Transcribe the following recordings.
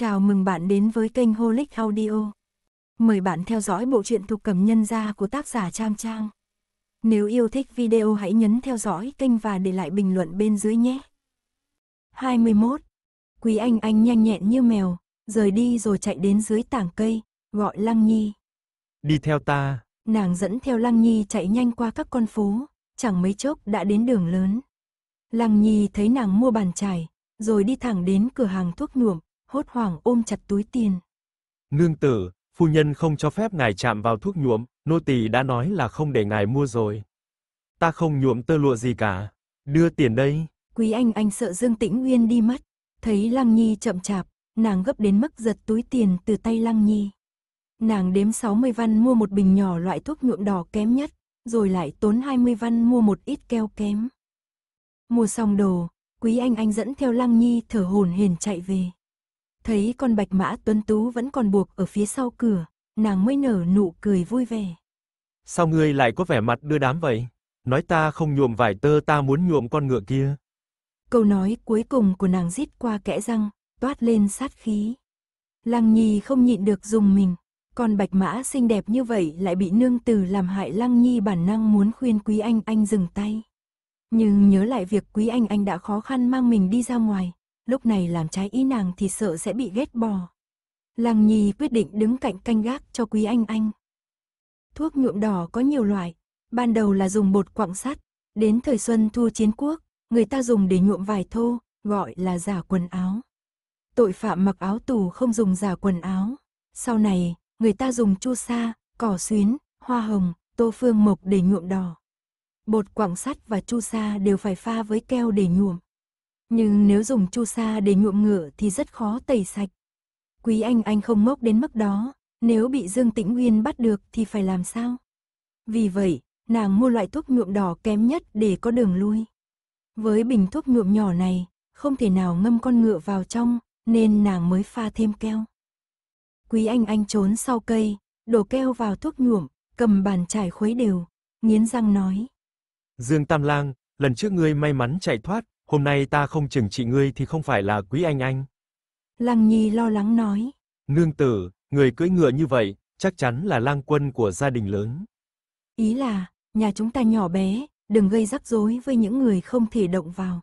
Chào mừng bạn đến với kênh Holic Audio. Mời bạn theo dõi bộ truyện thuộc cầm nhân gia của tác giả Trang Trang. Nếu yêu thích video hãy nhấn theo dõi kênh và để lại bình luận bên dưới nhé. 21. Quý Anh Anh nhanh nhẹn như mèo, rời đi rồi chạy đến dưới tảng cây, gọi Lăng Nhi. Đi theo ta. Nàng dẫn theo Lăng Nhi chạy nhanh qua các con phố, chẳng mấy chốc đã đến đường lớn. Lăng Nhi thấy nàng mua bàn chải, rồi đi thẳng đến cửa hàng thuốc nhuộm, hốt hoảng ôm chặt túi tiền. Nương tử, phu nhân không cho phép ngài chạm vào thuốc nhuộm, nô tỳ đã nói là không để ngài mua rồi. Ta không nhuộm tơ lụa gì cả, đưa tiền đây. Quý anh anh sợ Dương Tĩnh Uyên đi mất, thấy Lăng Nhi chậm chạp, nàng gấp đến mức giật túi tiền từ tay Lăng Nhi. Nàng đếm 60 văn mua một bình nhỏ loại thuốc nhuộm đỏ kém nhất, rồi lại tốn 20 văn mua một ít keo kém. Mua xong đồ, Quý Anh Anh dẫn theo Lăng Nhi thở hổn hển chạy về. Thấy con bạch mã tuấn tú vẫn còn buộc ở phía sau cửa, nàng mới nở nụ cười vui vẻ. Sao ngươi lại có vẻ mặt đưa đám vậy? Nói ta không nhuộm vải tơ ta muốn nhuộm con ngựa kia. Câu nói cuối cùng của nàng rít qua kẽ răng, toát lên sát khí. Lăng Nhi không nhịn được dùng mình, con bạch mã xinh đẹp như vậy lại bị nương tử làm hại Lăng Nhi bản năng muốn khuyên Quý Anh Anh dừng tay. Nhưng nhớ lại việc Quý Anh Anh đã khó khăn mang mình đi ra ngoài, lúc này làm trái ý nàng thì sợ sẽ bị ghét bỏ. Lăng Nhi quyết định đứng cạnh canh gác cho Quý Anh Anh. Thuốc nhuộm đỏ có nhiều loại, ban đầu là dùng bột quặng sắt, đến thời xuân thu chiến quốc, người ta dùng để nhuộm vải thô, gọi là giả quần áo. Tội phạm mặc áo tù không dùng giả quần áo. Sau này, người ta dùng chu sa, cỏ xuyến, hoa hồng, tô phương mộc để nhuộm đỏ. Bột quặng sắt và chu sa đều phải pha với keo để nhuộm. Nhưng nếu dùng chu sa để nhuộm ngựa thì rất khó tẩy sạch. Quý anh anh không mốc đến mức đó, nếu bị Dương Tĩnh nguyên bắt được thì phải làm sao? Vì vậy, nàng mua loại thuốc nhuộm đỏ kém nhất để có đường lui. Với bình thuốc nhuộm nhỏ này, không thể nào ngâm con ngựa vào trong, nên nàng mới pha thêm keo. Quý anh anh trốn sau cây, đổ keo vào thuốc nhuộm, cầm bàn chải khuấy đều, nghiến răng nói. Dương Tam Lang, lần trước ngươi may mắn chạy thoát, hôm nay ta không chừng trị ngươi thì không phải là quý anh anh. Lăng Nhi lo lắng nói. Nương tử, người cưỡi ngựa như vậy, chắc chắn là lang quân của gia đình lớn. Ý là, nhà chúng ta nhỏ bé, đừng gây rắc rối với những người không thể động vào.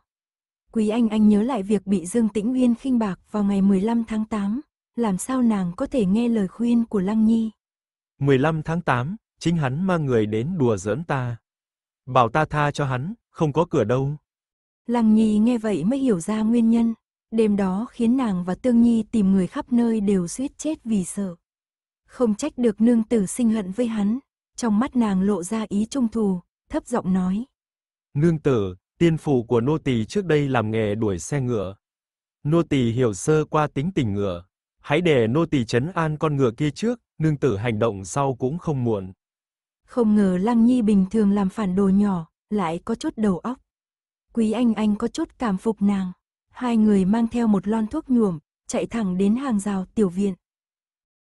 Quý Anh Anh nhớ lại việc bị Dương Tĩnh Uyên khinh bạc vào ngày 15 tháng 8, làm sao nàng có thể nghe lời khuyên của Lăng Nhi. 15 tháng 8, chính hắn mang người đến đùa giỡn ta. Bảo ta tha cho hắn, không có cửa đâu. Lăng Nhi nghe vậy mới hiểu ra nguyên nhân, đêm đó khiến nàng và Tương Nhi tìm người khắp nơi đều suýt chết vì sợ. Không trách được nương tử sinh hận với hắn, trong mắt nàng lộ ra ý trung thù, thấp giọng nói. Nương tử, tiên phụ của nô tỳ trước đây làm nghề đuổi xe ngựa. Nô tỳ hiểu sơ qua tính tình ngựa, hãy để nô tỳ trấn an con ngựa kia trước, nương tử hành động sau cũng không muộn. Không ngờ Lăng Nhi bình thường làm phản đồ nhỏ, lại có chút đầu óc. Quý Anh Anh có chút cảm phục nàng. Hai người mang theo một lon thuốc nhuộm, chạy thẳng đến hàng rào tiểu viện.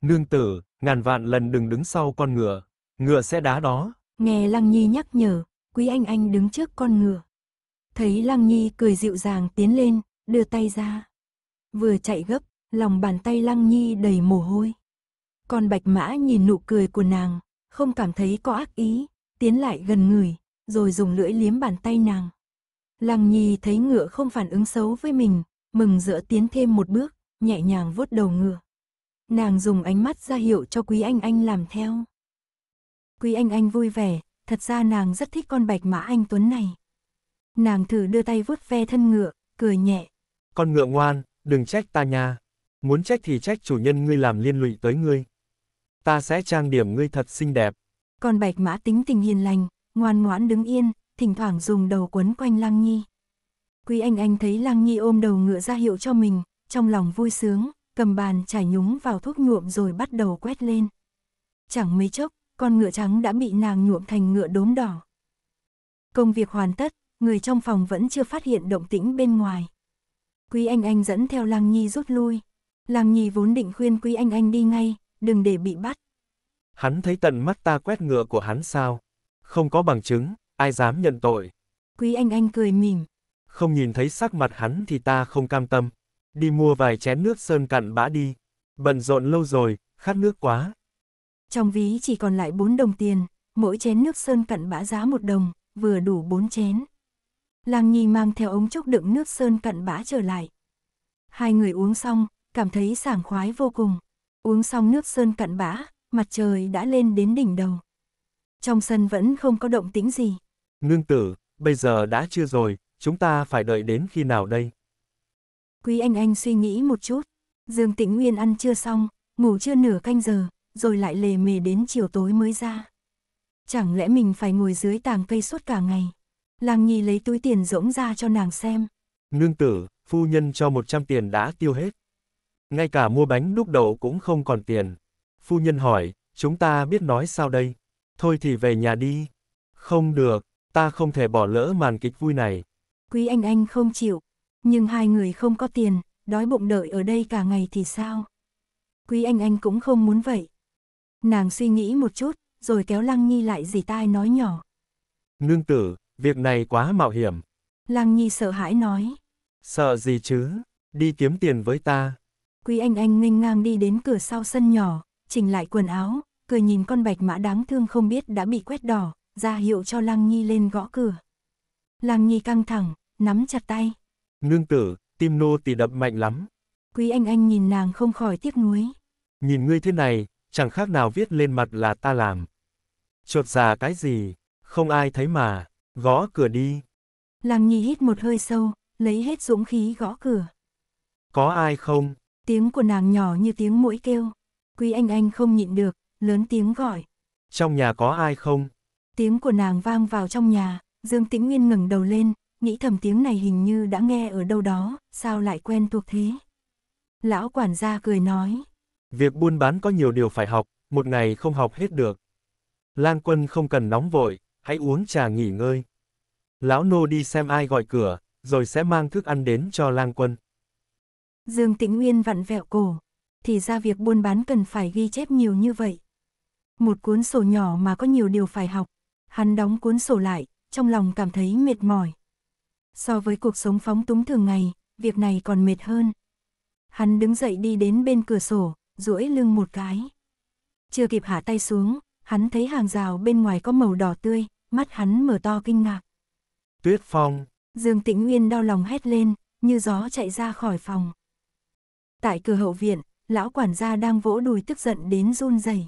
Nương tử, ngàn vạn lần đừng đứng sau con ngựa, ngựa sẽ đá đó. Nghe Lăng Nhi nhắc nhở, Quý Anh Anh đứng trước con ngựa. Thấy Lăng Nhi cười dịu dàng tiến lên, đưa tay ra. Vừa chạy gấp, lòng bàn tay Lăng Nhi đầy mồ hôi. Con bạch mã nhìn nụ cười của nàng, không cảm thấy có ác ý, tiến lại gần người, rồi dùng lưỡi liếm bàn tay nàng. Lăng Nhi thấy ngựa không phản ứng xấu với mình, mừng rỡ tiến thêm một bước, nhẹ nhàng vuốt đầu ngựa. Nàng dùng ánh mắt ra hiệu cho Quý Anh Anh làm theo. Quý Anh Anh vui vẻ, thật ra nàng rất thích con bạch mã anh Tuấn này. Nàng thử đưa tay vuốt ve thân ngựa, cười nhẹ. Con ngựa ngoan, đừng trách ta nha. Muốn trách thì trách chủ nhân ngươi làm liên lụy tới ngươi. Ta sẽ trang điểm ngươi thật xinh đẹp. Con bạch mã tính tình hiền lành, ngoan ngoãn đứng yên, thỉnh thoảng dùng đầu quấn quanh Lăng Nhi. Quý Anh Anh thấy Lăng Nhi ôm đầu ngựa ra hiệu cho mình, trong lòng vui sướng, cầm bàn trải nhúng vào thuốc nhuộm rồi bắt đầu quét lên. Chẳng mấy chốc, con ngựa trắng đã bị nàng nhuộm thành ngựa đốm đỏ. Công việc hoàn tất, người trong phòng vẫn chưa phát hiện động tĩnh bên ngoài. Quý Anh Anh dẫn theo Lăng Nhi rút lui. Lăng Nhi vốn định khuyên Quý Anh Anh đi ngay, đừng để bị bắt. Hắn thấy tận mắt ta quét ngựa của hắn sao? Không có bằng chứng ai dám nhận tội. Quý anh anh cười mỉm. Không nhìn thấy sắc mặt hắn thì ta không cam tâm. Đi mua vài chén nước sơn cặn bã đi. Bận rộn lâu rồi, khát nước quá. Trong ví chỉ còn lại 4 đồng tiền, mỗi chén nước sơn cặn bã giá một đồng, vừa đủ 4 chén. lang Nhi mang theo ống trúc đựng nước sơn cặn bã trở lại. Hai người uống xong, cảm thấy sảng khoái vô cùng. Uống xong nước sơn cặn bã, mặt trời đã lên đến đỉnh đầu trong sân vẫn không có động tính gì. Nương tử, bây giờ đã chưa rồi, chúng ta phải đợi đến khi nào đây? Quý anh anh suy nghĩ một chút, Dương Tĩnh Nguyên ăn chưa xong, ngủ chưa nửa canh giờ, rồi lại lề mề đến chiều tối mới ra. Chẳng lẽ mình phải ngồi dưới tàng cây suốt cả ngày? Làng Nhi lấy túi tiền rỗng ra cho nàng xem. Nương tử, phu nhân cho 100 tiền đã tiêu hết. Ngay cả mua bánh đúc đậu cũng không còn tiền. Phu nhân hỏi, chúng ta biết nói sao đây? thôi thì về nhà đi. Không được, ta không thể bỏ lỡ màn kịch vui này. Quý anh anh không chịu, nhưng hai người không có tiền, đói bụng đợi ở đây cả ngày thì sao? Quý anh anh cũng không muốn vậy. Nàng suy nghĩ một chút, rồi kéo Lăng Nhi lại dì tai nói nhỏ. Nương tử, việc này quá mạo hiểm. Lăng Nhi sợ hãi nói. Sợ gì chứ, đi kiếm tiền với ta. Quý anh anh nghênh ngang đi đến cửa sau sân nhỏ, chỉnh lại quần áo, cười nhìn con bạch mã đáng thương không biết đã bị quét đỏ, ra hiệu cho Lăng Nhi lên gõ cửa. Lăng Nhi căng thẳng, nắm chặt tay. Nương tử, tim nô tỳ đập mạnh lắm. Quý anh anh nhìn nàng không khỏi tiếc nuối. Nhìn ngươi thế này, chẳng khác nào viết lên mặt là ta làm. Chột già cái gì, không ai thấy mà, gõ cửa đi. Lăng Nhi hít một hơi sâu, lấy hết dũng khí gõ cửa. Có ai không? Tiếng của nàng nhỏ như tiếng mũi kêu. Quý anh anh không nhịn được, lớn tiếng gọi. Trong nhà có ai không? Tiếng của nàng vang vào trong nhà, Dương Tĩnh Nguyên ngẩng đầu lên, nghĩ thầm tiếng này hình như đã nghe ở đâu đó, sao lại quen thuộc thế? Lão quản gia cười nói. Việc buôn bán có nhiều điều phải học, một ngày không học hết được. Lan quân không cần nóng vội, hãy uống trà nghỉ ngơi. Lão nô đi xem ai gọi cửa, rồi sẽ mang thức ăn đến cho lang quân. Dương Tĩnh Nguyên vặn vẹo cổ, thì ra việc buôn bán cần phải ghi chép nhiều như vậy một cuốn sổ nhỏ mà có nhiều điều phải học. Hắn đóng cuốn sổ lại, trong lòng cảm thấy mệt mỏi. So với cuộc sống phóng túng thường ngày, việc này còn mệt hơn. Hắn đứng dậy đi đến bên cửa sổ, duỗi lưng một cái. Chưa kịp hạ tay xuống, hắn thấy hàng rào bên ngoài có màu đỏ tươi, mắt hắn mở to kinh ngạc. Tuyết phong. Dương Tĩnh Nguyên đau lòng hét lên, như gió chạy ra khỏi phòng. Tại cửa hậu viện, lão quản gia đang vỗ đùi tức giận đến run rẩy.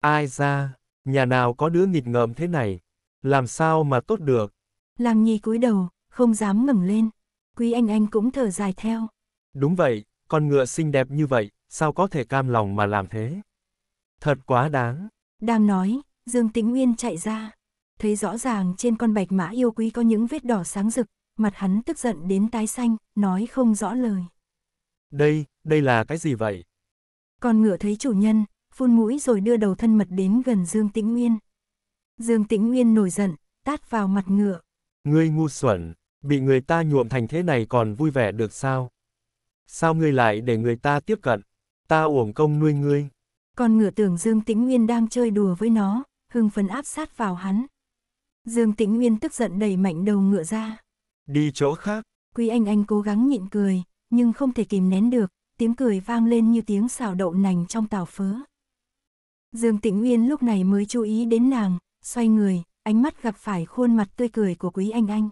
Ai ra, nhà nào có đứa nghịch ngợm thế này, làm sao mà tốt được. Làm nhi cúi đầu, không dám ngẩng lên. Quý anh anh cũng thở dài theo. Đúng vậy, con ngựa xinh đẹp như vậy, sao có thể cam lòng mà làm thế? Thật quá đáng. Đang nói, Dương Tĩnh Nguyên chạy ra. Thấy rõ ràng trên con bạch mã yêu quý có những vết đỏ sáng rực, mặt hắn tức giận đến tái xanh, nói không rõ lời. Đây, đây là cái gì vậy? Con ngựa thấy chủ nhân, phun mũi rồi đưa đầu thân mật đến gần Dương Tĩnh Nguyên. Dương Tĩnh Nguyên nổi giận, tát vào mặt ngựa. Ngươi ngu xuẩn, bị người ta nhuộm thành thế này còn vui vẻ được sao? Sao ngươi lại để người ta tiếp cận? Ta uổng công nuôi ngươi. Con ngựa tưởng Dương Tĩnh Nguyên đang chơi đùa với nó, hưng phấn áp sát vào hắn. Dương Tĩnh Nguyên tức giận đẩy mạnh đầu ngựa ra. Đi chỗ khác. Quý Anh Anh cố gắng nhịn cười, nhưng không thể kìm nén được, tiếng cười vang lên như tiếng xào đậu nành trong tàu phớ. Dương Tĩnh Nguyên lúc này mới chú ý đến nàng, xoay người, ánh mắt gặp phải khuôn mặt tươi cười của Quý Anh Anh.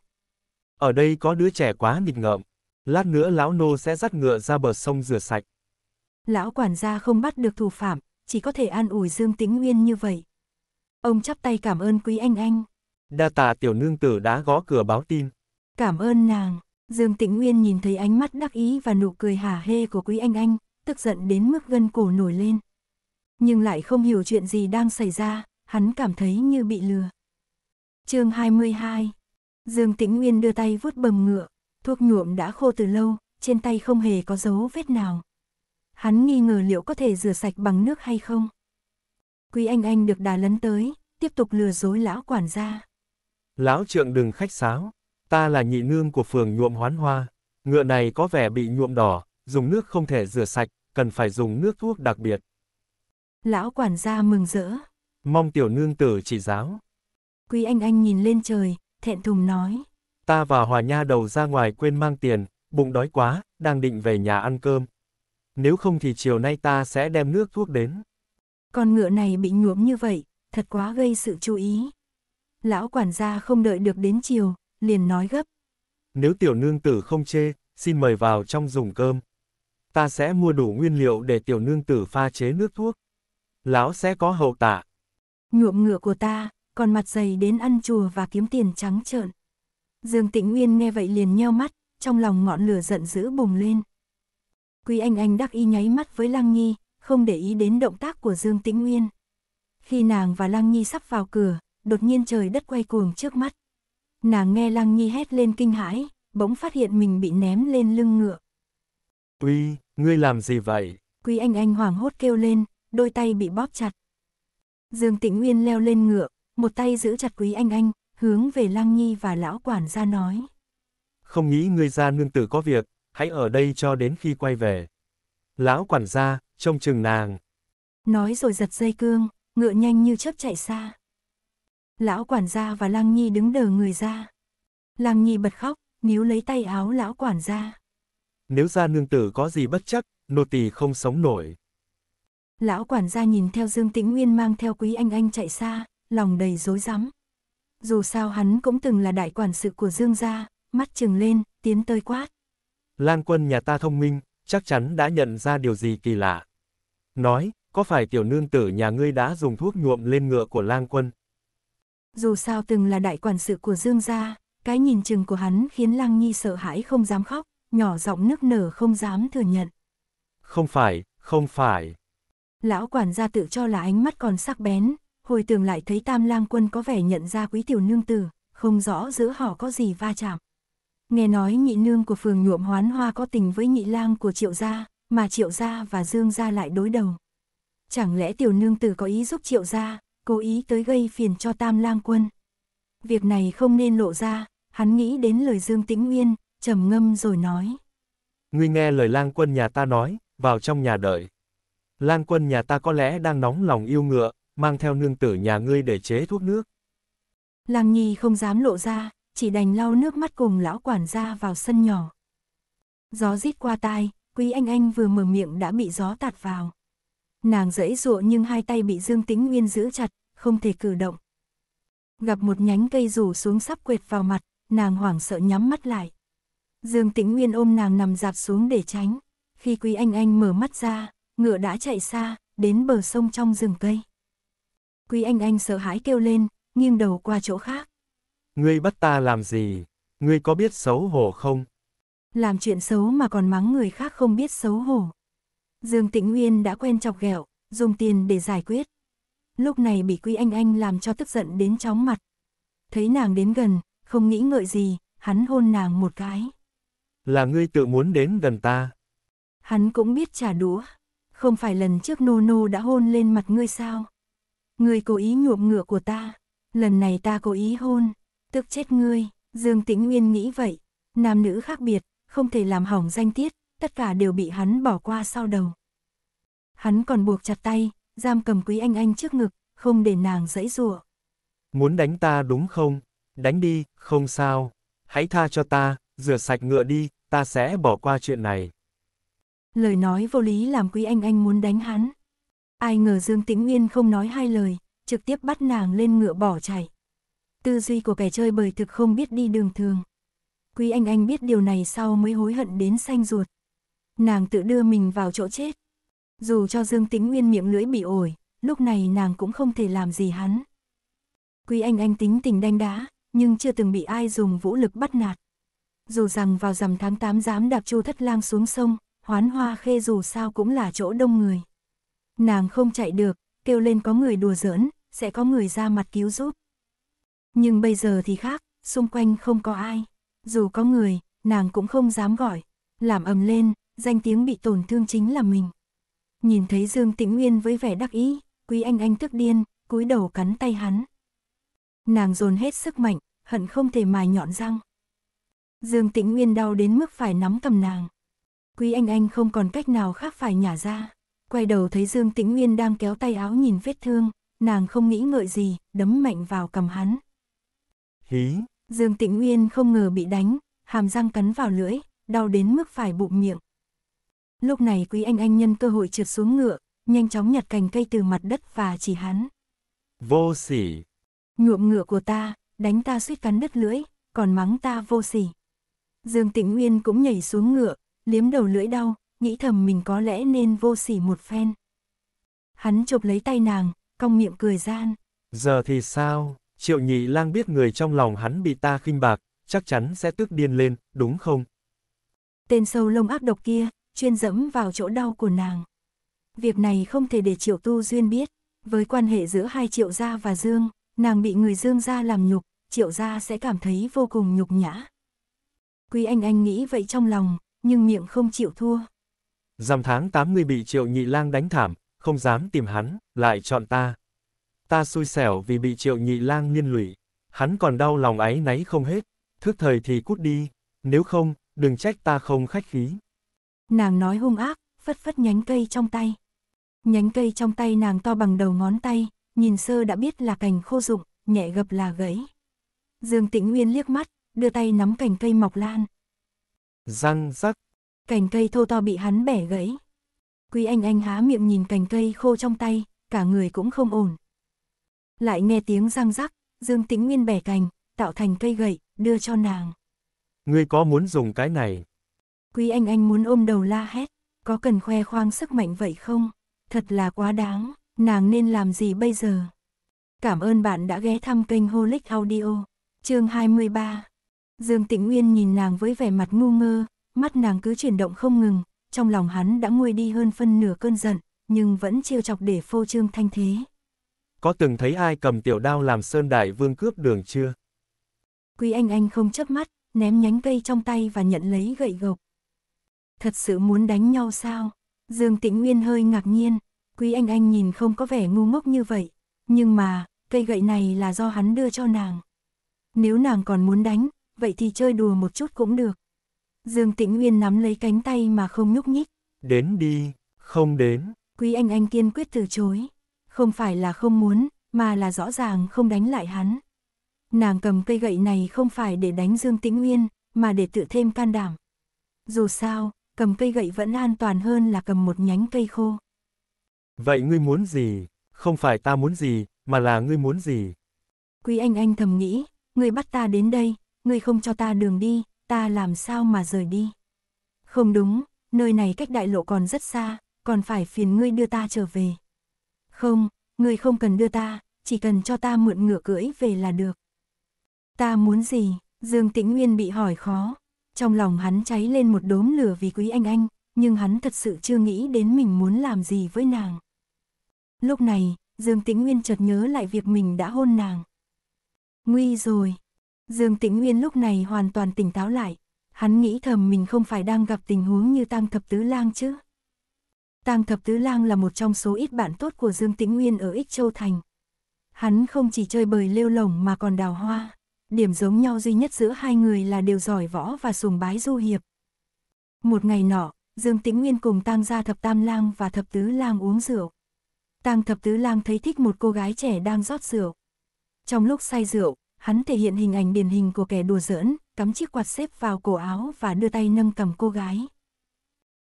Ở đây có đứa trẻ quá nghịch ngợm, lát nữa lão nô sẽ dắt ngựa ra bờ sông rửa sạch. Lão quản gia không bắt được thủ phạm, chỉ có thể an ủi Dương Tĩnh Nguyên như vậy. Ông chắp tay cảm ơn Quý Anh Anh. Đa tạ tiểu nương tử đã gõ cửa báo tin. Cảm ơn nàng, Dương Tĩnh Nguyên nhìn thấy ánh mắt đắc ý và nụ cười hả hê của Quý Anh Anh, tức giận đến mức gân cổ nổi lên nhưng lại không hiểu chuyện gì đang xảy ra, hắn cảm thấy như bị lừa. chương 22 Dương Tĩnh Nguyên đưa tay vuốt bầm ngựa, thuốc nhuộm đã khô từ lâu, trên tay không hề có dấu vết nào. Hắn nghi ngờ liệu có thể rửa sạch bằng nước hay không. Quý anh anh được đà lấn tới, tiếp tục lừa dối lão quản gia. Lão trượng đừng khách sáo, ta là nhị nương của phường nhuộm hoán hoa, ngựa này có vẻ bị nhuộm đỏ, dùng nước không thể rửa sạch, cần phải dùng nước thuốc đặc biệt. Lão quản gia mừng rỡ. Mong tiểu nương tử chỉ giáo. Quý anh anh nhìn lên trời, thẹn thùng nói. Ta và Hòa Nha đầu ra ngoài quên mang tiền, bụng đói quá, đang định về nhà ăn cơm. Nếu không thì chiều nay ta sẽ đem nước thuốc đến. Con ngựa này bị nhuốm như vậy, thật quá gây sự chú ý. Lão quản gia không đợi được đến chiều, liền nói gấp. Nếu tiểu nương tử không chê, xin mời vào trong dùng cơm. Ta sẽ mua đủ nguyên liệu để tiểu nương tử pha chế nước thuốc lão sẽ có hậu tạ. Nhuộm ngựa của ta, còn mặt dày đến ăn chùa và kiếm tiền trắng trợn. Dương Tĩnh Nguyên nghe vậy liền nheo mắt, trong lòng ngọn lửa giận dữ bùng lên. Quý Anh Anh đắc ý nháy mắt với Lăng Nhi, không để ý đến động tác của Dương Tĩnh Nguyên. Khi nàng và Lăng Nhi sắp vào cửa, đột nhiên trời đất quay cuồng trước mắt. Nàng nghe Lăng Nhi hét lên kinh hãi, bỗng phát hiện mình bị ném lên lưng ngựa. Uy, ngươi làm gì vậy? Quý Anh Anh hoảng hốt kêu lên, đôi tay bị bóp chặt. Dương Tịnh Nguyên leo lên ngựa, một tay giữ chặt Quý Anh Anh, hướng về Lăng Nhi và lão quản gia nói. Không nghĩ ngươi gia nương tử có việc, hãy ở đây cho đến khi quay về. Lão quản gia, trông chừng nàng. Nói rồi giật dây cương, ngựa nhanh như chớp chạy xa. Lão quản gia và Lăng Nhi đứng đờ người ra. Lăng Nhi bật khóc, níu lấy tay áo lão quản gia. Nếu gia nương tử có gì bất chắc, nô tỳ không sống nổi. Lão quản gia nhìn theo Dương Tĩnh Nguyên mang theo quý anh anh chạy xa, lòng đầy rối rắm. Dù sao hắn cũng từng là đại quản sự của Dương gia, mắt trừng lên, tiến tới quát. Lan quân nhà ta thông minh, chắc chắn đã nhận ra điều gì kỳ lạ. Nói, có phải tiểu nương tử nhà ngươi đã dùng thuốc nhuộm lên ngựa của lang quân? Dù sao từng là đại quản sự của Dương gia, cái nhìn chừng của hắn khiến lang Nhi sợ hãi không dám khóc, nhỏ giọng nức nở không dám thừa nhận. Không phải, không phải lão quản gia tự cho là ánh mắt còn sắc bén, hồi tưởng lại thấy tam lang quân có vẻ nhận ra quý tiểu nương tử, không rõ giữa họ có gì va chạm. Nghe nói nhị nương của phường nhuộm hoán hoa có tình với nhị lang của triệu gia, mà triệu gia và dương gia lại đối đầu. Chẳng lẽ tiểu nương tử có ý giúp triệu gia, cố ý tới gây phiền cho tam lang quân. Việc này không nên lộ ra, hắn nghĩ đến lời Dương Tĩnh Nguyên, trầm ngâm rồi nói. Ngươi nghe lời lang quân nhà ta nói, vào trong nhà đợi. Lan quân nhà ta có lẽ đang nóng lòng yêu ngựa, mang theo nương tử nhà ngươi để chế thuốc nước. Lăng nhi không dám lộ ra, chỉ đành lau nước mắt cùng lão quản gia vào sân nhỏ. Gió rít qua tai, quý anh anh vừa mở miệng đã bị gió tạt vào. Nàng dẫy dụa nhưng hai tay bị Dương Tĩnh Nguyên giữ chặt, không thể cử động. Gặp một nhánh cây rủ xuống sắp quệt vào mặt, nàng hoảng sợ nhắm mắt lại. Dương Tĩnh Nguyên ôm nàng nằm dạp xuống để tránh. Khi Quý Anh Anh mở mắt ra, ngựa đã chạy xa, đến bờ sông trong rừng cây. Quý anh anh sợ hãi kêu lên, nghiêng đầu qua chỗ khác. Ngươi bắt ta làm gì? Ngươi có biết xấu hổ không? Làm chuyện xấu mà còn mắng người khác không biết xấu hổ. Dương Tĩnh Nguyên đã quen chọc ghẹo, dùng tiền để giải quyết. Lúc này bị Quý Anh Anh làm cho tức giận đến chóng mặt. Thấy nàng đến gần, không nghĩ ngợi gì, hắn hôn nàng một cái. Là ngươi tự muốn đến gần ta. Hắn cũng biết trả đũa không phải lần trước nô nô đã hôn lên mặt ngươi sao? Ngươi cố ý nhuộm ngựa của ta, lần này ta cố ý hôn, tức chết ngươi, Dương Tĩnh Nguyên nghĩ vậy, nam nữ khác biệt, không thể làm hỏng danh tiết, tất cả đều bị hắn bỏ qua sau đầu. Hắn còn buộc chặt tay, giam cầm quý anh anh trước ngực, không để nàng dẫy rủa. Muốn đánh ta đúng không? Đánh đi, không sao. Hãy tha cho ta, rửa sạch ngựa đi, ta sẽ bỏ qua chuyện này lời nói vô lý làm Quý Anh Anh muốn đánh hắn. Ai ngờ Dương Tĩnh Nguyên không nói hai lời, trực tiếp bắt nàng lên ngựa bỏ chạy. Tư duy của kẻ chơi bời thực không biết đi đường thường. Quý Anh Anh biết điều này sau mới hối hận đến xanh ruột. Nàng tự đưa mình vào chỗ chết. Dù cho Dương Tĩnh Nguyên miệng lưỡi bị ổi, lúc này nàng cũng không thể làm gì hắn. Quý Anh Anh tính tình đanh đá, nhưng chưa từng bị ai dùng vũ lực bắt nạt. Dù rằng vào rằm tháng 8 dám đạp chu thất lang xuống sông, hoán hoa khê dù sao cũng là chỗ đông người. Nàng không chạy được, kêu lên có người đùa giỡn, sẽ có người ra mặt cứu giúp. Nhưng bây giờ thì khác, xung quanh không có ai. Dù có người, nàng cũng không dám gọi. Làm ầm lên, danh tiếng bị tổn thương chính là mình. Nhìn thấy Dương Tĩnh Nguyên với vẻ đắc ý, Quý Anh Anh tức điên, cúi đầu cắn tay hắn. Nàng dồn hết sức mạnh, hận không thể mài nhọn răng. Dương Tĩnh Nguyên đau đến mức phải nắm cầm nàng. Quý Anh Anh không còn cách nào khác phải nhả ra. Quay đầu thấy Dương Tĩnh Nguyên đang kéo tay áo nhìn vết thương, nàng không nghĩ ngợi gì, đấm mạnh vào cầm hắn. Hí! Dương Tĩnh Nguyên không ngờ bị đánh, hàm răng cắn vào lưỡi, đau đến mức phải bụm miệng. Lúc này Quý Anh Anh nhân cơ hội trượt xuống ngựa, nhanh chóng nhặt cành cây từ mặt đất và chỉ hắn. Vô sỉ! Nhuộm ngựa của ta, đánh ta suýt cắn đứt lưỡi, còn mắng ta vô sỉ. Dương Tĩnh Nguyên cũng nhảy xuống ngựa, liếm đầu lưỡi đau, nghĩ thầm mình có lẽ nên vô sỉ một phen. Hắn chụp lấy tay nàng, cong miệng cười gian. Giờ thì sao, triệu nhị lang biết người trong lòng hắn bị ta khinh bạc, chắc chắn sẽ tức điên lên, đúng không? Tên sâu lông ác độc kia, chuyên dẫm vào chỗ đau của nàng. Việc này không thể để triệu tu duyên biết, với quan hệ giữa hai triệu gia và dương, nàng bị người dương gia làm nhục, triệu gia sẽ cảm thấy vô cùng nhục nhã. Quý anh anh nghĩ vậy trong lòng, nhưng miệng không chịu thua. Dằm tháng người bị triệu nhị lang đánh thảm, không dám tìm hắn, lại chọn ta. Ta xui xẻo vì bị triệu nhị lang liên lụy, hắn còn đau lòng ấy náy không hết, thức thời thì cút đi, nếu không, đừng trách ta không khách khí. Nàng nói hung ác, phất phất nhánh cây trong tay. Nhánh cây trong tay nàng to bằng đầu ngón tay, nhìn sơ đã biết là cành khô rụng, nhẹ gập là gãy. Dương Tĩnh Nguyên liếc mắt, đưa tay nắm cành cây mọc lan. Răng rắc. Cành cây thô to bị hắn bẻ gãy. Quý anh anh há miệng nhìn cành cây khô trong tay, cả người cũng không ổn. Lại nghe tiếng răng rắc, Dương Tĩnh Nguyên bẻ cành, tạo thành cây gậy, đưa cho nàng. Ngươi có muốn dùng cái này? Quý anh anh muốn ôm đầu la hét, có cần khoe khoang sức mạnh vậy không? Thật là quá đáng, nàng nên làm gì bây giờ? Cảm ơn bạn đã ghé thăm kênh Holic Audio, chương 23. Dương Tịnh Nguyên nhìn nàng với vẻ mặt ngu ngơ, mắt nàng cứ chuyển động không ngừng, trong lòng hắn đã nguôi đi hơn phân nửa cơn giận, nhưng vẫn trêu chọc để phô trương thanh thế. Có từng thấy ai cầm tiểu đao làm sơn đại vương cướp đường chưa? Quý anh anh không chớp mắt, ném nhánh cây trong tay và nhận lấy gậy gộc. Thật sự muốn đánh nhau sao? Dương Tĩnh Nguyên hơi ngạc nhiên, Quý anh anh nhìn không có vẻ ngu ngốc như vậy, nhưng mà, cây gậy này là do hắn đưa cho nàng. Nếu nàng còn muốn đánh, vậy thì chơi đùa một chút cũng được. Dương Tĩnh nguyên nắm lấy cánh tay mà không nhúc nhích. Đến đi, không đến. Quý Anh Anh kiên quyết từ chối. Không phải là không muốn, mà là rõ ràng không đánh lại hắn. Nàng cầm cây gậy này không phải để đánh Dương Tĩnh nguyên mà để tự thêm can đảm. Dù sao, cầm cây gậy vẫn an toàn hơn là cầm một nhánh cây khô. Vậy ngươi muốn gì? Không phải ta muốn gì, mà là ngươi muốn gì? Quý Anh Anh thầm nghĩ, ngươi bắt ta đến đây, ngươi không cho ta đường đi, ta làm sao mà rời đi. Không đúng, nơi này cách đại lộ còn rất xa, còn phải phiền ngươi đưa ta trở về. Không, ngươi không cần đưa ta, chỉ cần cho ta mượn ngựa cưỡi về là được. Ta muốn gì? Dương Tĩnh Nguyên bị hỏi khó. Trong lòng hắn cháy lên một đốm lửa vì quý anh anh, nhưng hắn thật sự chưa nghĩ đến mình muốn làm gì với nàng. Lúc này, Dương Tĩnh Nguyên chợt nhớ lại việc mình đã hôn nàng. Nguy rồi, Dương Tĩnh Nguyên lúc này hoàn toàn tỉnh táo lại, hắn nghĩ thầm mình không phải đang gặp tình huống như Tang Thập Tứ Lang chứ. Tang Thập Tứ Lang là một trong số ít bạn tốt của Dương Tĩnh Nguyên ở Ích Châu Thành. Hắn không chỉ chơi bời lêu lồng mà còn đào hoa, điểm giống nhau duy nhất giữa hai người là đều giỏi võ và sùng bái du hiệp. Một ngày nọ, Dương Tĩnh Nguyên cùng Tang gia Thập Tam Lang và Thập Tứ Lang uống rượu. Tang Thập Tứ Lang thấy thích một cô gái trẻ đang rót rượu. Trong lúc say rượu, hắn thể hiện hình ảnh điển hình của kẻ đùa giỡn, cắm chiếc quạt xếp vào cổ áo và đưa tay nâng cầm cô gái.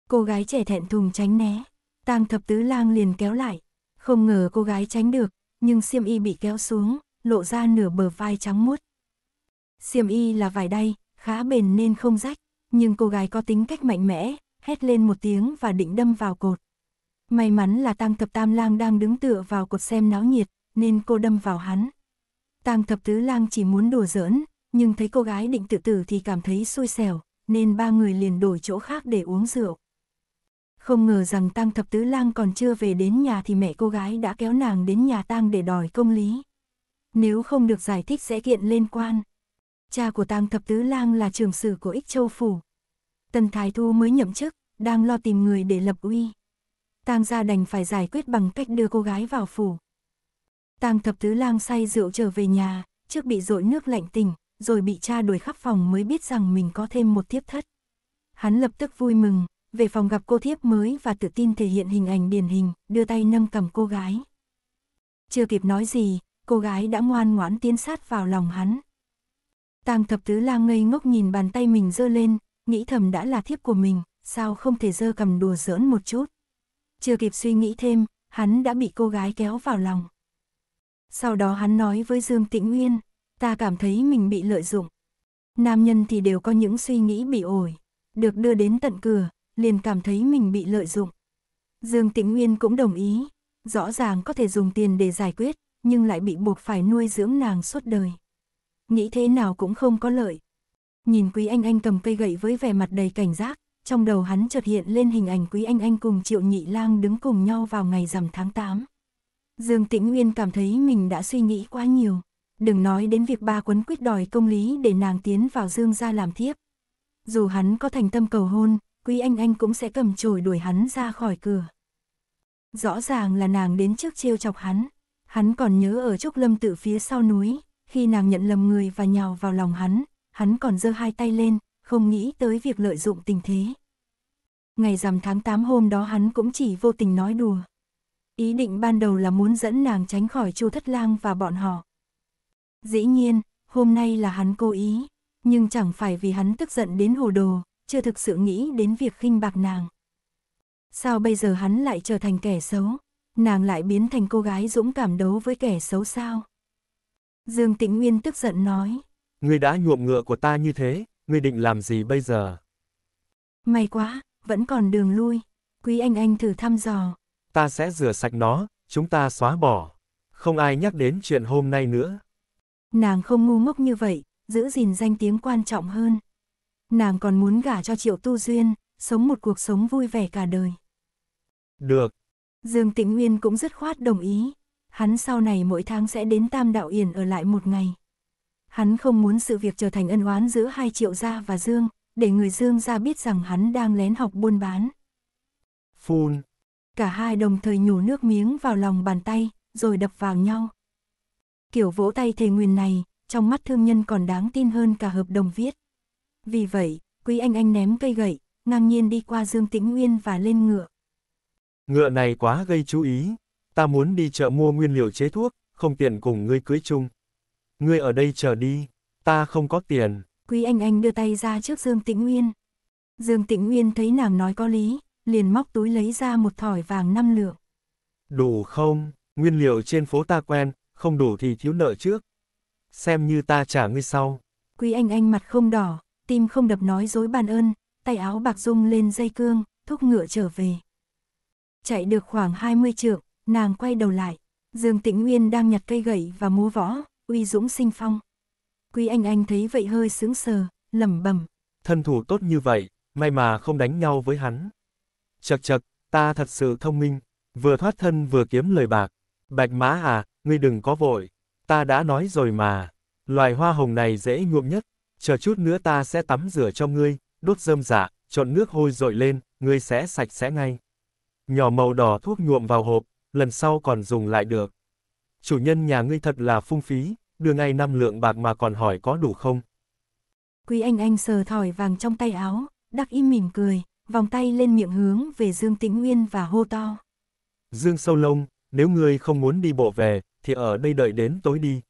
Cô gái trẻ thẹn thùng tránh né, tang thập tứ lang liền kéo lại, không ngờ cô gái tránh được, nhưng xiêm y bị kéo xuống, lộ ra nửa bờ vai trắng muốt. Xiêm y là vải đay, khá bền nên không rách, nhưng cô gái có tính cách mạnh mẽ, hét lên một tiếng và định đâm vào cột. May mắn là tang thập tam lang đang đứng tựa vào cột xem náo nhiệt, nên cô đâm vào hắn. Tang thập tứ lang chỉ muốn đùa giỡn, nhưng thấy cô gái định tự tử thì cảm thấy xui xẻo, nên ba người liền đổi chỗ khác để uống rượu. Không ngờ rằng Tang thập tứ lang còn chưa về đến nhà thì mẹ cô gái đã kéo nàng đến nhà Tang để đòi công lý. Nếu không được giải thích sẽ kiện lên quan. Cha của Tang thập tứ lang là trưởng sử của Ích Châu phủ. Tần Thái Thu mới nhậm chức, đang lo tìm người để lập uy. Tang gia đành phải giải quyết bằng cách đưa cô gái vào phủ. Tang thập tứ lang say rượu trở về nhà, trước bị dội nước lạnh tỉnh, rồi bị cha đuổi khắp phòng mới biết rằng mình có thêm một thiếp thất. Hắn lập tức vui mừng, về phòng gặp cô thiếp mới và tự tin thể hiện hình ảnh điển hình, đưa tay nâng cầm cô gái. Chưa kịp nói gì, cô gái đã ngoan ngoãn tiến sát vào lòng hắn. Tang thập tứ lang ngây ngốc nhìn bàn tay mình giơ lên, nghĩ thầm đã là thiếp của mình, sao không thể giơ cầm đùa giỡn một chút. Chưa kịp suy nghĩ thêm, hắn đã bị cô gái kéo vào lòng. Sau đó hắn nói với Dương Tĩnh Nguyên, ta cảm thấy mình bị lợi dụng. Nam nhân thì đều có những suy nghĩ bị ổi, được đưa đến tận cửa, liền cảm thấy mình bị lợi dụng. Dương Tĩnh Nguyên cũng đồng ý, rõ ràng có thể dùng tiền để giải quyết, nhưng lại bị buộc phải nuôi dưỡng nàng suốt đời. Nghĩ thế nào cũng không có lợi. Nhìn Quý Anh Anh cầm cây gậy với vẻ mặt đầy cảnh giác, trong đầu hắn chợt hiện lên hình ảnh Quý Anh Anh cùng Triệu Nhị Lang đứng cùng nhau vào ngày rằm tháng 8. Dương Tĩnh Nguyên cảm thấy mình đã suy nghĩ quá nhiều. Đừng nói đến việc ba quấn quyết đòi công lý để nàng tiến vào Dương ra làm thiếp. Dù hắn có thành tâm cầu hôn, Quý Anh Anh cũng sẽ cầm chổi đuổi hắn ra khỏi cửa. Rõ ràng là nàng đến trước trêu chọc hắn. Hắn còn nhớ ở Trúc Lâm tự phía sau núi, khi nàng nhận lầm người và nhào vào lòng hắn, hắn còn giơ hai tay lên, không nghĩ tới việc lợi dụng tình thế. Ngày rằm tháng 8 hôm đó hắn cũng chỉ vô tình nói đùa. Ý định ban đầu là muốn dẫn nàng tránh khỏi Chu Thất Lang và bọn họ. Dĩ nhiên, hôm nay là hắn cố ý, nhưng chẳng phải vì hắn tức giận đến hồ đồ, chưa thực sự nghĩ đến việc khinh bạc nàng. Sao bây giờ hắn lại trở thành kẻ xấu? Nàng lại biến thành cô gái dũng cảm đấu với kẻ xấu sao? Dương Tĩnh Nguyên tức giận nói. Ngươi đã nhuộm ngựa của ta như thế, ngươi định làm gì bây giờ? May quá, vẫn còn đường lui. Quý anh anh thử thăm dò, Ta sẽ rửa sạch nó, chúng ta xóa bỏ. Không ai nhắc đến chuyện hôm nay nữa. Nàng không ngu ngốc như vậy, giữ gìn danh tiếng quan trọng hơn. Nàng còn muốn gả cho Triệu Tu Duyên, sống một cuộc sống vui vẻ cả đời. Được. Dương Tĩnh Nguyên cũng dứt khoát đồng ý. Hắn sau này mỗi tháng sẽ đến Tam Đạo Yển ở lại một ngày. Hắn không muốn sự việc trở thành ân oán giữa hai triệu gia và Dương, để người Dương gia biết rằng hắn đang lén học buôn bán. Phun. Cả hai đồng thời nhổ nước miếng vào lòng bàn tay, rồi đập vào nhau. Kiểu vỗ tay thề nguyền này, trong mắt thương nhân còn đáng tin hơn cả hợp đồng viết. Vì vậy, Quý Anh Anh ném cây gậy, ngang nhiên đi qua Dương Tĩnh Nguyên và lên ngựa. Ngựa này quá gây chú ý, ta muốn đi chợ mua nguyên liệu chế thuốc, không tiện cùng ngươi cưới chung. Ngươi ở đây chờ đi, ta không có tiền. Quý Anh Anh đưa tay ra trước Dương Tĩnh Nguyên. Dương Tĩnh Nguyên thấy nàng nói có lý, liền móc túi lấy ra một thỏi vàng năm lượng. Đủ không, nguyên liệu trên phố ta quen, không đủ thì thiếu nợ trước. Xem như ta trả ngươi sau. Quý anh anh mặt không đỏ, tim không đập nói dối bàn ơn, tay áo bạc rung lên dây cương, thúc ngựa trở về. Chạy được khoảng 20 trượng, nàng quay đầu lại, Dương Tĩnh Nguyên đang nhặt cây gậy và múa võ, uy dũng sinh phong. Quý anh anh thấy vậy hơi sướng sờ, lẩm bẩm. Thân thủ tốt như vậy, may mà không đánh nhau với hắn. Chật chật, ta thật sự thông minh, vừa thoát thân vừa kiếm lời bạc. Bạch mã à, ngươi đừng có vội, ta đã nói rồi mà, loài hoa hồng này dễ nhuộm nhất, chờ chút nữa ta sẽ tắm rửa cho ngươi, đốt dơm dạ, trộn nước hôi dội lên, ngươi sẽ sạch sẽ ngay. Nhỏ màu đỏ thuốc nhuộm vào hộp, lần sau còn dùng lại được. Chủ nhân nhà ngươi thật là phung phí, đưa ngay năm lượng bạc mà còn hỏi có đủ không. Quý anh anh sờ thỏi vàng trong tay áo, đắc im mỉm cười, vòng tay lên miệng hướng về Dương Tĩnh Nguyên và hô to. Dương Sâu Lông, nếu ngươi không muốn đi bộ về, thì ở đây đợi đến tối đi.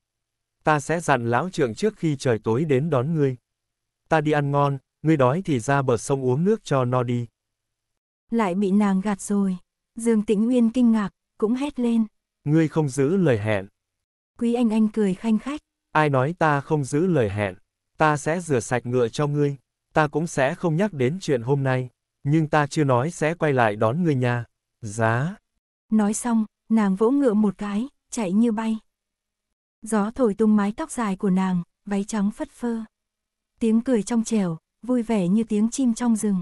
Ta sẽ dặn lão trưởng trước khi trời tối đến đón ngươi. Ta đi ăn ngon, ngươi đói thì ra bờ sông uống nước cho no đi. Lại bị nàng gạt rồi. Dương Tĩnh Nguyên kinh ngạc, cũng hét lên. Ngươi không giữ lời hẹn. Quý anh anh cười khanh khách. Ai nói ta không giữ lời hẹn, ta sẽ rửa sạch ngựa cho ngươi, ta cũng sẽ không nhắc đến chuyện hôm nay. Nhưng ta chưa nói sẽ quay lại đón người nhà. Giá. Nói xong, nàng vỗ ngựa một cái, chạy như bay. Gió thổi tung mái tóc dài của nàng, váy trắng phất phơ. Tiếng cười trong trẻo, vui vẻ như tiếng chim trong rừng.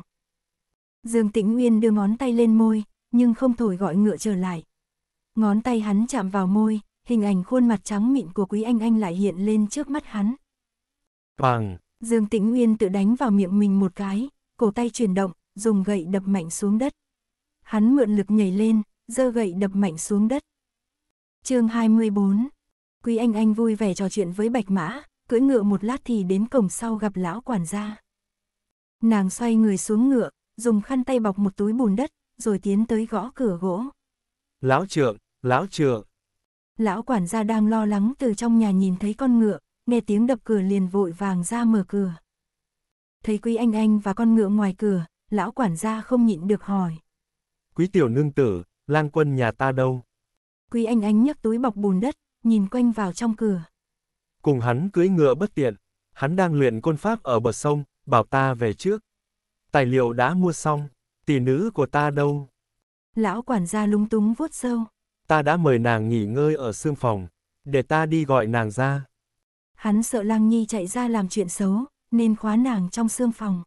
Dương Tĩnh Nguyên đưa ngón tay lên môi, nhưng không thổi gọi ngựa trở lại. Ngón tay hắn chạm vào môi, hình ảnh khuôn mặt trắng mịn của Quý Anh Anh lại hiện lên trước mắt hắn. Bằng! Dương Tĩnh Nguyên tự đánh vào miệng mình một cái, cổ tay chuyển động, dùng gậy đập mạnh xuống đất. Hắn mượn lực nhảy lên, giơ gậy đập mạnh xuống đất. chương 24 Quý Anh Anh vui vẻ trò chuyện với Bạch Mã, cưỡi ngựa một lát thì đến cổng sau gặp lão quản gia. Nàng xoay người xuống ngựa, dùng khăn tay bọc một túi bùn đất, rồi tiến tới gõ cửa gỗ. Lão trượng, lão trượng. Lão quản gia đang lo lắng từ trong nhà nhìn thấy con ngựa, nghe tiếng đập cửa liền vội vàng ra mở cửa. Thấy Quý Anh Anh và con ngựa ngoài cửa, lão quản gia không nhịn được hỏi. Quý tiểu nương tử, lang quân nhà ta đâu? Quý anh anh nhấc túi bọc bùn đất, nhìn quanh vào trong cửa. Cùng hắn cưỡi ngựa bất tiện, hắn đang luyện côn pháp ở bờ sông, bảo ta về trước. Tài liệu đã mua xong, tỷ nữ của ta đâu? Lão quản gia lúng túng vuốt sâu. Ta đã mời nàng nghỉ ngơi ở xương phòng, để ta đi gọi nàng ra. Hắn sợ lang Nhi chạy ra làm chuyện xấu, nên khóa nàng trong xương phòng.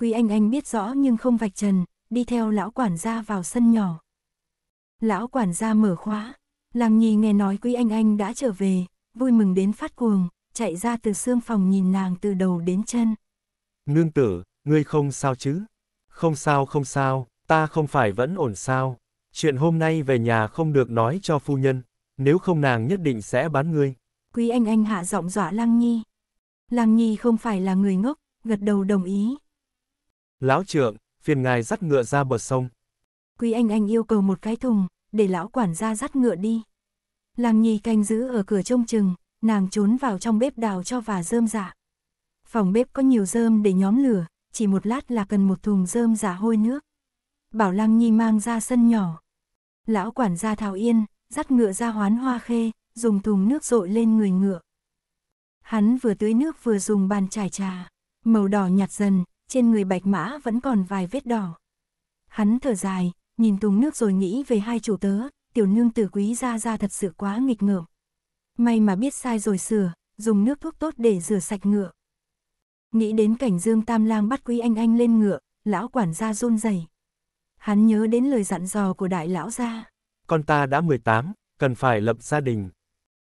Quý Anh Anh biết rõ nhưng không vạch trần, đi theo lão quản gia vào sân nhỏ. Lão quản gia mở khóa, làm nhì nghe nói Quý Anh Anh đã trở về, vui mừng đến phát cuồng, chạy ra từ xương phòng nhìn nàng từ đầu đến chân. Nương tử, ngươi không sao chứ? Không sao không sao, ta không phải vẫn ổn sao? Chuyện hôm nay về nhà không được nói cho phu nhân, nếu không nàng nhất định sẽ bán ngươi. Quý Anh Anh hạ giọng dọa Lăng Nhi. Lăng Nhi không phải là người ngốc, gật đầu đồng ý. Lão trượng, phiền ngài dắt ngựa ra bờ sông. Quý anh anh yêu cầu một cái thùng, để lão quản gia dắt ngựa đi. Làng nhi canh giữ ở cửa trông chừng, nàng trốn vào trong bếp đào cho và rơm dạ. Phòng bếp có nhiều rơm để nhóm lửa, chỉ một lát là cần một thùng rơm giả dạ hôi nước. Bảo Lăng Nhi mang ra sân nhỏ. Lão quản gia Thảo Yên, dắt ngựa ra hoán hoa khê, dùng thùng nước rội lên người ngựa. Hắn vừa tưới nước vừa dùng bàn trải trà, màu đỏ nhạt dần, trên người bạch mã vẫn còn vài vết đỏ. Hắn thở dài, nhìn tùng nước rồi nghĩ về hai chủ tớ, tiểu nương tử quý ra ra thật sự quá nghịch ngợm. May mà biết sai rồi sửa, dùng nước thuốc tốt để rửa sạch ngựa. Nghĩ đến cảnh Dương Tam Lang bắt Quý Anh Anh lên ngựa, lão quản gia run rẩy. Hắn nhớ đến lời dặn dò của đại lão gia. Con ta đã 18, cần phải lập gia đình.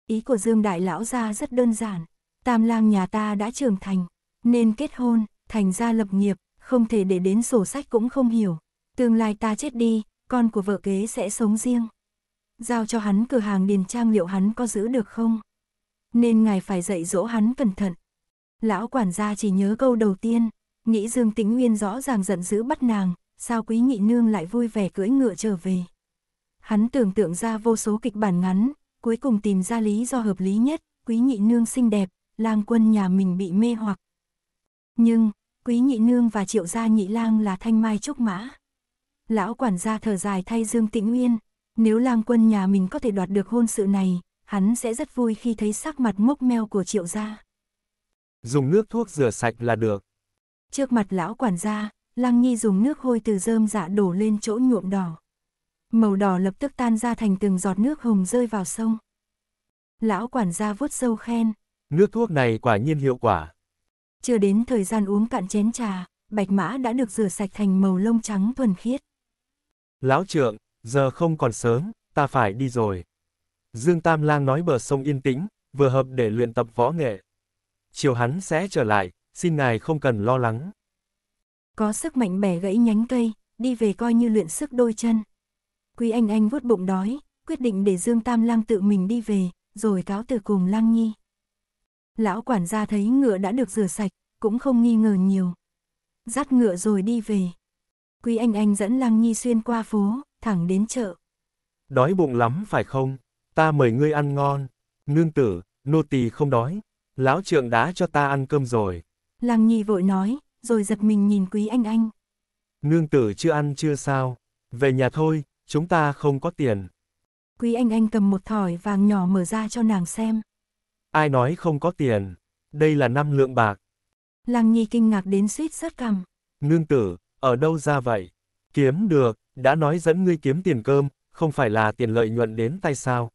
Ý của Dương đại lão gia rất đơn giản, Tam Lang nhà ta đã trưởng thành, nên kết hôn thành ra lập nghiệp, không thể để đến sổ sách cũng không hiểu. Tương lai ta chết đi, con của vợ kế sẽ sống riêng. Giao cho hắn cửa hàng điền trang liệu hắn có giữ được không? Nên ngài phải dạy dỗ hắn cẩn thận. Lão quản gia chỉ nhớ câu đầu tiên, nghĩ Dương Tĩnh Nguyên rõ ràng giận dữ bắt nàng, sao quý nhị nương lại vui vẻ cưỡi ngựa trở về. Hắn tưởng tượng ra vô số kịch bản ngắn, cuối cùng tìm ra lý do hợp lý nhất, quý nhị nương xinh đẹp, lang quân nhà mình bị mê hoặc. Nhưng, Quý nhị nương và triệu gia nhị lang là thanh mai trúc mã. Lão quản gia thở dài thay Dương Tĩnh nguyên. nếu lang quân nhà mình có thể đoạt được hôn sự này, hắn sẽ rất vui khi thấy sắc mặt mốc meo của triệu gia. Dùng nước thuốc rửa sạch là được. Trước mặt lão quản gia, lang Nhi dùng nước hôi từ dơm dạ đổ lên chỗ nhuộm đỏ. Màu đỏ lập tức tan ra thành từng giọt nước hồng rơi vào sông. Lão quản gia vuốt sâu khen. Nước thuốc này quả nhiên hiệu quả. Chưa đến thời gian uống cạn chén trà, bạch mã đã được rửa sạch thành màu lông trắng thuần khiết. Lão trượng, giờ không còn sớm, ta phải đi rồi. Dương Tam Lang nói bờ sông yên tĩnh, vừa hợp để luyện tập võ nghệ. Chiều hắn sẽ trở lại, xin ngài không cần lo lắng. Có sức mạnh bẻ gãy nhánh cây, đi về coi như luyện sức đôi chân. Quý Anh Anh vuốt bụng đói, quyết định để Dương Tam Lang tự mình đi về, rồi cáo từ cùng Lang Nhi. Lão quản gia thấy ngựa đã được rửa sạch, cũng không nghi ngờ nhiều. Dắt ngựa rồi đi về. Quý Anh Anh dẫn Lăng Nhi xuyên qua phố, thẳng đến chợ. Đói bụng lắm phải không? Ta mời ngươi ăn ngon. Nương tử, nô tỳ không đói. Lão trượng đã cho ta ăn cơm rồi. Lăng Nhi vội nói, rồi giật mình nhìn Quý Anh Anh. Nương tử chưa ăn chưa sao. Về nhà thôi, chúng ta không có tiền. Quý Anh Anh cầm một thỏi vàng nhỏ mở ra cho nàng xem. Ai nói không có tiền? Đây là năm lượng bạc. Lăng Nhi kinh ngạc đến suýt sớt cằm. Nương tử, ở đâu ra vậy? Kiếm được, đã nói dẫn ngươi kiếm tiền cơm, không phải là tiền lợi nhuận đến tay sao?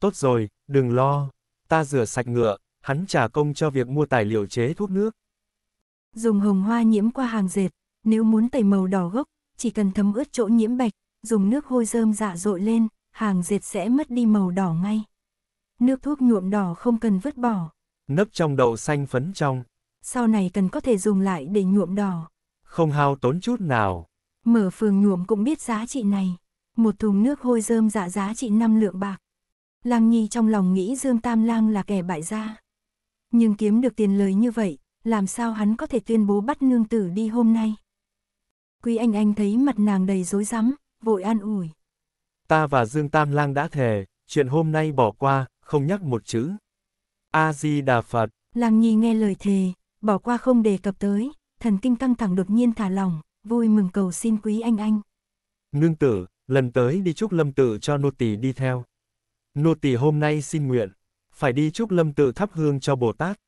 Tốt rồi, đừng lo. Ta rửa sạch ngựa, hắn trả công cho việc mua tài liệu chế thuốc nước. Dùng hồng hoa nhiễm qua hàng dệt, nếu muốn tẩy màu đỏ gốc, chỉ cần thấm ướt chỗ nhiễm bạch, dùng nước hôi rơm dạ dội lên, hàng dệt sẽ mất đi màu đỏ ngay. Nước thuốc nhuộm đỏ không cần vứt bỏ. Nấp trong đậu xanh phấn trong. Sau này cần có thể dùng lại để nhuộm đỏ. Không hao tốn chút nào. Mở phường nhuộm cũng biết giá trị này. Một thùng nước hôi dơm dạ giá trị 5 lượng bạc. lang Nhi trong lòng nghĩ Dương Tam Lang là kẻ bại gia. Nhưng kiếm được tiền lời như vậy, làm sao hắn có thể tuyên bố bắt nương tử đi hôm nay? Quý Anh Anh thấy mặt nàng đầy rối rắm, vội an ủi. Ta và Dương Tam Lang đã thề, chuyện hôm nay bỏ qua, không nhắc một chữ. A-di-đà Phật. Lăng Nhi nghe lời thề, bỏ qua không đề cập tới, thần kinh căng thẳng đột nhiên thả lỏng, vui mừng cầu xin quý anh anh. Nương tử, lần tới đi chúc lâm tử cho nô tỳ đi theo. Nô tỳ hôm nay xin nguyện, phải đi chúc lâm tử thắp hương cho Bồ Tát.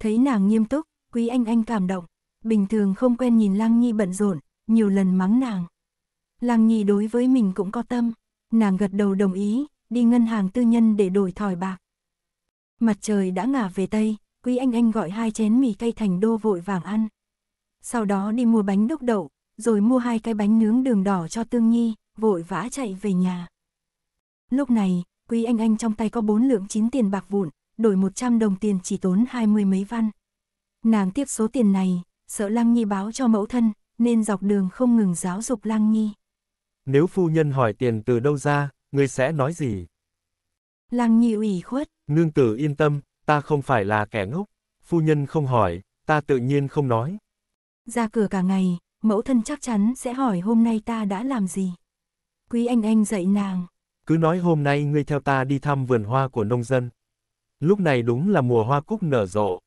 Thấy nàng nghiêm túc, quý anh anh cảm động, bình thường không quen nhìn Lăng Nhi bận rộn, nhiều lần mắng nàng. Lăng Nhi đối với mình cũng có tâm, nàng gật đầu đồng ý, đi ngân hàng tư nhân để đổi thỏi bạc. Mặt trời đã ngả về Tây, Quý Anh Anh gọi hai chén mì cay thành đô vội vàng ăn. Sau đó đi mua bánh đúc đậu, rồi mua hai cái bánh nướng đường đỏ cho Tương Nhi, vội vã chạy về nhà. Lúc này, Quý Anh Anh trong tay có bốn lượng chín tiền bạc vụn, đổi 100 đồng tiền chỉ tốn hai mươi mấy văn. Nàng tiếp số tiền này, sợ Lăng Nhi báo cho mẫu thân, nên dọc đường không ngừng giáo dục Lăng Nhi. Nếu phu nhân hỏi tiền từ đâu ra, ngươi sẽ nói gì? Lăng nhi ủy khuất. Nương tử yên tâm, ta không phải là kẻ ngốc. Phu nhân không hỏi, ta tự nhiên không nói. Ra cửa cả ngày, mẫu thân chắc chắn sẽ hỏi hôm nay ta đã làm gì. Quý anh anh dạy nàng. Cứ nói hôm nay ngươi theo ta đi thăm vườn hoa của nông dân. Lúc này đúng là mùa hoa cúc nở rộ.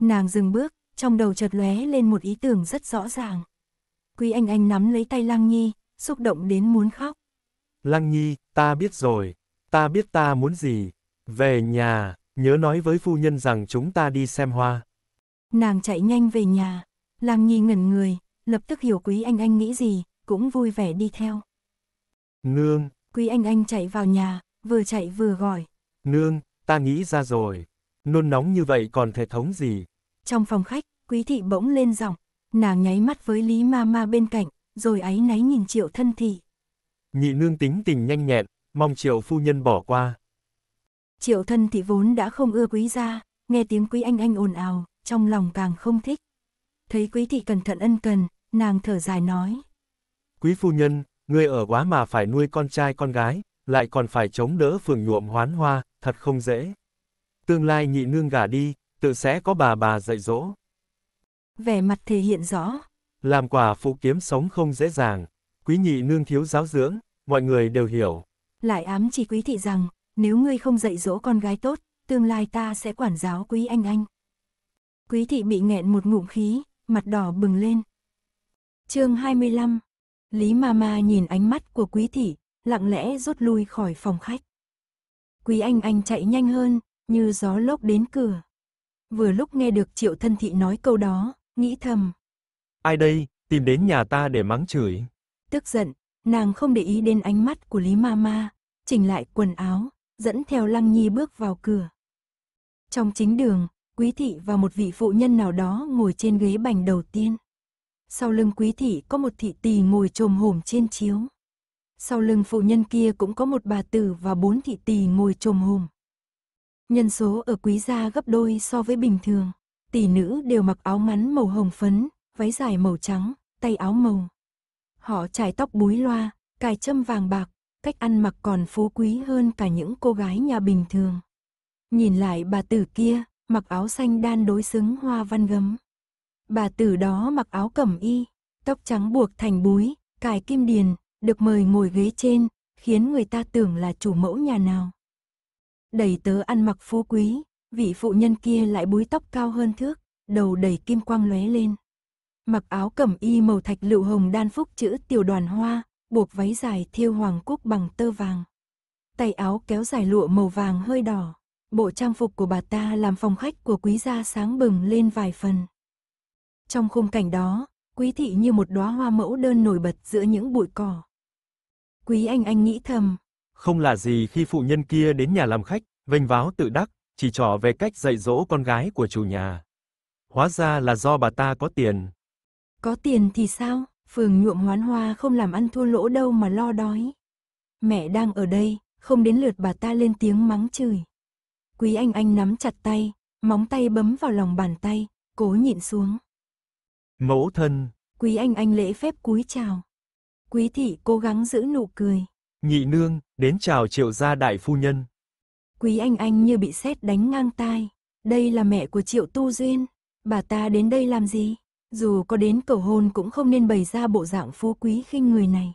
Nàng dừng bước, trong đầu chợt lóe lên một ý tưởng rất rõ ràng. Quý anh anh nắm lấy tay Lăng Nhi, xúc động đến muốn khóc. Lăng Nhi, ta biết rồi, ta biết ta muốn gì. Về nhà, nhớ nói với phu nhân rằng chúng ta đi xem hoa. Nàng chạy nhanh về nhà, Lăng Nhi ngẩn người, lập tức hiểu Quý Anh Anh nghĩ gì, cũng vui vẻ đi theo. Nương, Quý Anh Anh chạy vào nhà, vừa chạy vừa gọi. Nương, ta nghĩ ra rồi, nôn nóng như vậy còn thể thống gì? Trong phòng khách, Quý Thị bỗng lên giọng, nàng nháy mắt với Lý Ma Ma bên cạnh, rồi áy náy nhìn Triệu Thân Thị. Nhị nương tính tình nhanh nhẹn, mong triệu phu nhân bỏ qua. Triệu thân thì vốn đã không ưa quý gia, nghe tiếng quý anh anh ồn ào, trong lòng càng không thích. Thấy quý thị cẩn thận ân cần, nàng thở dài nói. Quý phu nhân, ngươi ở quá mà phải nuôi con trai con gái, lại còn phải chống đỡ phường nhuộm hoán hoa, thật không dễ. Tương lai nhị nương gả đi, tự sẽ có bà bà dạy dỗ. Vẻ mặt thể hiện rõ. Làm quả phụ kiếm sống không dễ dàng, quý nhị nương thiếu giáo dưỡng, mọi người đều hiểu. Lại ám chỉ quý thị rằng, nếu ngươi không dạy dỗ con gái tốt, tương lai ta sẽ quản giáo quý anh anh. Quý thị bị nghẹn một ngụm khí, mặt đỏ bừng lên. chương 25 Lý Mama nhìn ánh mắt của quý thị, lặng lẽ rút lui khỏi phòng khách. Quý anh anh chạy nhanh hơn, như gió lốc đến cửa. Vừa lúc nghe được triệu thân thị nói câu đó, nghĩ thầm. Ai đây, tìm đến nhà ta để mắng chửi. Tức giận, nàng không để ý đến ánh mắt của Lý Mama, chỉnh lại quần áo, dẫn theo Lăng Nhi bước vào cửa. Trong chính đường, Quý Thị và một vị phụ nhân nào đó ngồi trên ghế bành đầu tiên. Sau lưng Quý Thị có một thị tỳ ngồi trồm hổm trên chiếu. Sau lưng phụ nhân kia cũng có một bà tử và bốn thị tỳ ngồi trồm hổm. Nhân số ở quý gia gấp đôi so với bình thường. Tỷ nữ đều mặc áo ngắn màu hồng phấn, váy dài màu trắng, tay áo màu. Họ trải tóc búi loa, cài châm vàng bạc, cách ăn mặc còn phú quý hơn cả những cô gái nhà bình thường. Nhìn lại bà tử kia, mặc áo xanh đan đối xứng hoa văn gấm. Bà tử đó mặc áo cẩm y, tóc trắng buộc thành búi, cài kim điền, được mời ngồi ghế trên, khiến người ta tưởng là chủ mẫu nhà nào. Đầy tớ ăn mặc phú quý, vị phụ nhân kia lại búi tóc cao hơn thước, đầu đầy kim quang lóe lên mặc áo cẩm y màu thạch lựu hồng đan phúc chữ tiểu đoàn hoa, buộc váy dài thiêu hoàng cúc bằng tơ vàng. Tay áo kéo dài lụa màu vàng hơi đỏ, bộ trang phục của bà ta làm phòng khách của quý gia sáng bừng lên vài phần. Trong khung cảnh đó, quý thị như một đóa hoa mẫu đơn nổi bật giữa những bụi cỏ. Quý anh anh nghĩ thầm. Không là gì khi phụ nhân kia đến nhà làm khách, vênh váo tự đắc, chỉ trỏ về cách dạy dỗ con gái của chủ nhà. Hóa ra là do bà ta có tiền, có tiền thì sao, phường nhuộm hoán hoa không làm ăn thua lỗ đâu mà lo đói. Mẹ đang ở đây, không đến lượt bà ta lên tiếng mắng chửi. Quý anh anh nắm chặt tay, móng tay bấm vào lòng bàn tay, cố nhịn xuống. Mẫu thân. Quý anh anh lễ phép cúi chào. Quý thị cố gắng giữ nụ cười. Nhị nương, đến chào triệu gia đại phu nhân. Quý anh anh như bị sét đánh ngang tai. Đây là mẹ của triệu tu duyên. Bà ta đến đây làm gì? Dù có đến cầu hôn cũng không nên bày ra bộ dạng phú quý khinh người này.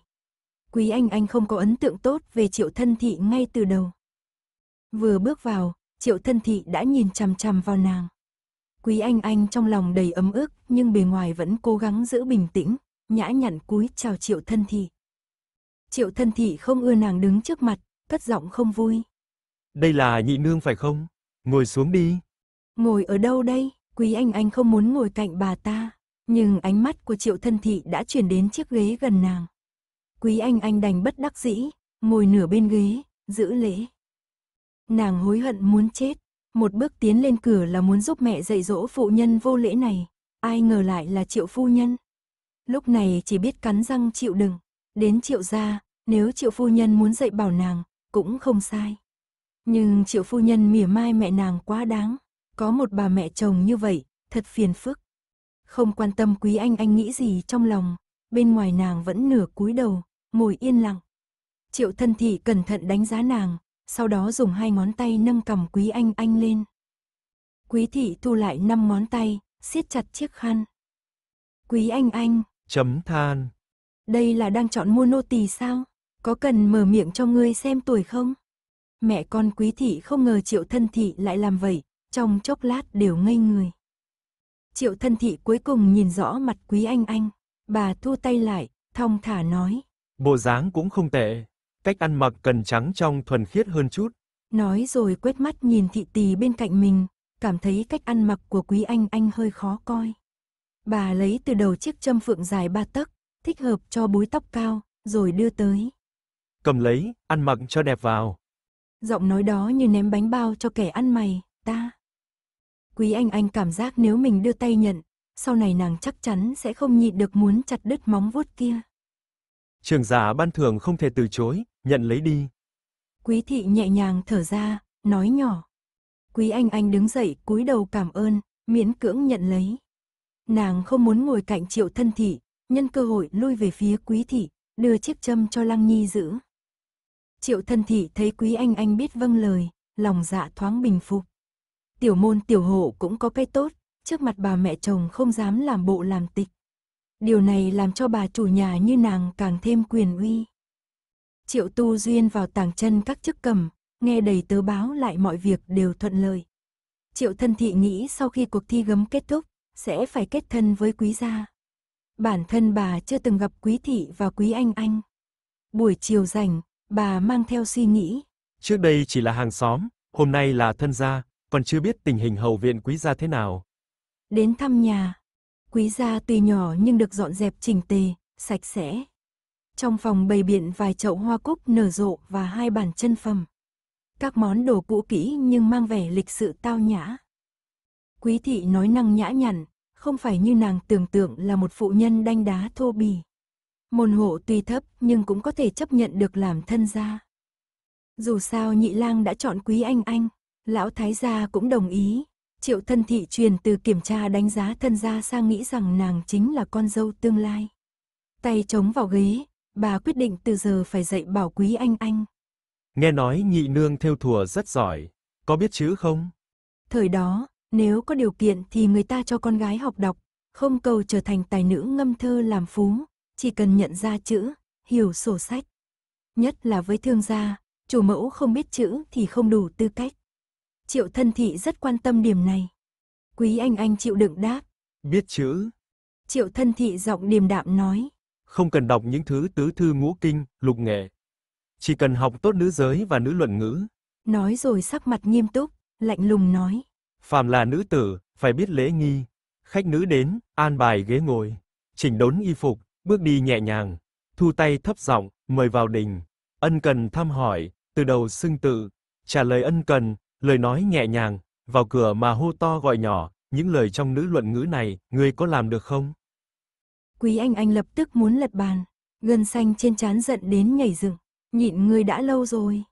Quý Anh Anh không có ấn tượng tốt về Triệu Thân Thị ngay từ đầu. Vừa bước vào, Triệu Thân Thị đã nhìn chằm chằm vào nàng. Quý Anh Anh trong lòng đầy ấm ức nhưng bề ngoài vẫn cố gắng giữ bình tĩnh, nhã nhặn cúi chào Triệu Thân Thị. Triệu Thân Thị không ưa nàng đứng trước mặt, cất giọng không vui. Đây là nhị nương phải không? Ngồi xuống đi. Ngồi ở đâu đây? Quý Anh Anh không muốn ngồi cạnh bà ta. Nhưng ánh mắt của triệu thân thị đã chuyển đến chiếc ghế gần nàng. Quý anh anh đành bất đắc dĩ, ngồi nửa bên ghế, giữ lễ. Nàng hối hận muốn chết, một bước tiến lên cửa là muốn giúp mẹ dạy dỗ phụ nhân vô lễ này, ai ngờ lại là triệu phu nhân. Lúc này chỉ biết cắn răng chịu đựng, đến triệu gia, nếu triệu phu nhân muốn dạy bảo nàng, cũng không sai. Nhưng triệu phu nhân mỉa mai mẹ nàng quá đáng, có một bà mẹ chồng như vậy, thật phiền phức. Không quan tâm quý anh anh nghĩ gì trong lòng, bên ngoài nàng vẫn nửa cúi đầu, ngồi yên lặng. Triệu thân thị cẩn thận đánh giá nàng, sau đó dùng hai ngón tay nâng cầm quý anh anh lên. Quý thị thu lại năm ngón tay, siết chặt chiếc khăn. Quý anh anh. Chấm than. Đây là đang chọn mua nô tỳ sao? Có cần mở miệng cho ngươi xem tuổi không? Mẹ con quý thị không ngờ triệu thân thị lại làm vậy, trong chốc lát đều ngây người. Triệu thân thị cuối cùng nhìn rõ mặt quý anh anh, bà thu tay lại, thong thả nói. Bộ dáng cũng không tệ, cách ăn mặc cần trắng trong thuần khiết hơn chút. Nói rồi quét mắt nhìn thị tỳ bên cạnh mình, cảm thấy cách ăn mặc của quý anh anh hơi khó coi. Bà lấy từ đầu chiếc châm phượng dài ba tấc, thích hợp cho búi tóc cao, rồi đưa tới. Cầm lấy, ăn mặc cho đẹp vào. Giọng nói đó như ném bánh bao cho kẻ ăn mày, ta. Quý Anh Anh cảm giác nếu mình đưa tay nhận, sau này nàng chắc chắn sẽ không nhịn được muốn chặt đứt móng vuốt kia. Trường giả ban thường không thể từ chối, nhận lấy đi. Quý thị nhẹ nhàng thở ra, nói nhỏ. Quý Anh Anh đứng dậy cúi đầu cảm ơn, miễn cưỡng nhận lấy. Nàng không muốn ngồi cạnh triệu thân thị, nhân cơ hội lui về phía quý thị, đưa chiếc châm cho Lăng Nhi giữ. Triệu thân thị thấy quý anh anh biết vâng lời, lòng dạ thoáng bình phục tiểu môn tiểu hộ cũng có cái tốt, trước mặt bà mẹ chồng không dám làm bộ làm tịch. Điều này làm cho bà chủ nhà như nàng càng thêm quyền uy. Triệu tu duyên vào tàng chân các chức cầm, nghe đầy tớ báo lại mọi việc đều thuận lợi. Triệu thân thị nghĩ sau khi cuộc thi gấm kết thúc, sẽ phải kết thân với quý gia. Bản thân bà chưa từng gặp quý thị và quý anh anh. Buổi chiều rảnh, bà mang theo suy nghĩ. Trước đây chỉ là hàng xóm, hôm nay là thân gia, còn chưa biết tình hình hậu viện quý gia thế nào. Đến thăm nhà, quý gia tuy nhỏ nhưng được dọn dẹp chỉnh tề, sạch sẽ. Trong phòng bày biện vài chậu hoa cúc nở rộ và hai bàn chân phẩm. Các món đồ cũ kỹ nhưng mang vẻ lịch sự tao nhã. Quý thị nói năng nhã nhặn, không phải như nàng tưởng tượng là một phụ nhân đanh đá thô bì. Môn hộ tuy thấp nhưng cũng có thể chấp nhận được làm thân gia. Dù sao nhị lang đã chọn quý anh anh. Lão thái gia cũng đồng ý. Triệu thân thị truyền từ kiểm tra đánh giá thân gia sang nghĩ rằng nàng chính là con dâu tương lai. Tay chống vào ghế, bà quyết định từ giờ phải dạy bảo quý anh anh. Nghe nói nhị nương theo thùa rất giỏi, có biết chữ không? Thời đó, nếu có điều kiện thì người ta cho con gái học đọc, không cầu trở thành tài nữ ngâm thơ làm phú, chỉ cần nhận ra chữ, hiểu sổ sách. Nhất là với thương gia, chủ mẫu không biết chữ thì không đủ tư cách. Triệu thân thị rất quan tâm điểm này. Quý anh anh chịu đựng đáp. Biết chữ. Triệu thân thị giọng điềm đạm nói. Không cần đọc những thứ tứ thư ngũ kinh, lục nghệ. Chỉ cần học tốt nữ giới và nữ luận ngữ. Nói rồi sắc mặt nghiêm túc, lạnh lùng nói. Phàm là nữ tử, phải biết lễ nghi. Khách nữ đến, an bài ghế ngồi. Chỉnh đốn y phục, bước đi nhẹ nhàng. Thu tay thấp giọng, mời vào đình. Ân cần thăm hỏi, từ đầu xưng tự. Trả lời ân cần, lời nói nhẹ nhàng, vào cửa mà hô to gọi nhỏ, những lời trong nữ luận ngữ này, ngươi có làm được không? Quý Anh Anh lập tức muốn lật bàn, gân xanh trên trán giận đến nhảy dựng, nhịn ngươi đã lâu rồi.